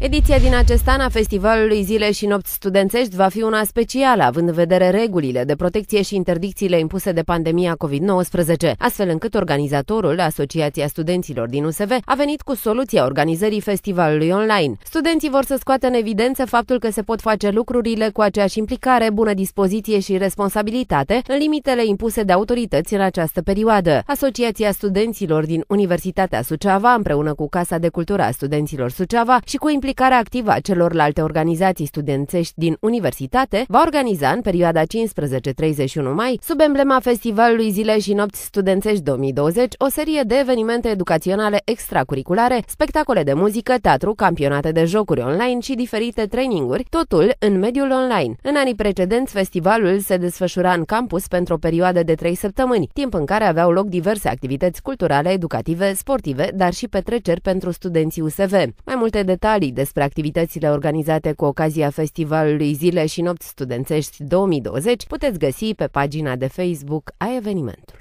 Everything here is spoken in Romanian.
Ediția din acest an a Festivalului Zile și Nopți Studențești va fi una specială, având în vedere regulile de protecție și interdicțiile impuse de pandemia COVID-19, astfel încât organizatorul, Asociația Studenților din USV, a venit cu soluția organizării festivalului online. Studenții vor să scoată în evidență faptul că se pot face lucrurile cu aceeași implicare, bună dispoziție și responsabilitate, în limitele impuse de autorități în această perioadă. Asociația Studenților din Universitatea Suceava, împreună cu Casa de Cultură a Studenților Suceava și cu implicarea implicarea activă a celorlalte organizații studențești din universitate, va organiza în perioada 15-31 mai, sub emblema Festivalului Zile și Nopți Studențești 2020, o serie de evenimente educaționale extracurriculare, spectacole de muzică, teatru, campionate de jocuri online și diferite traininguri, totul în mediul online. În anii precedenți, festivalul se desfășura în campus pentru o perioadă de 3 săptămâni, timp în care aveau loc diverse activități culturale, educative, sportive, dar și petreceri pentru studenții USV. Mai multe detalii despre activitățile organizate cu ocazia festivalului Zile și Nopți Studențești 2020 puteți găsi pe pagina de Facebook a evenimentului.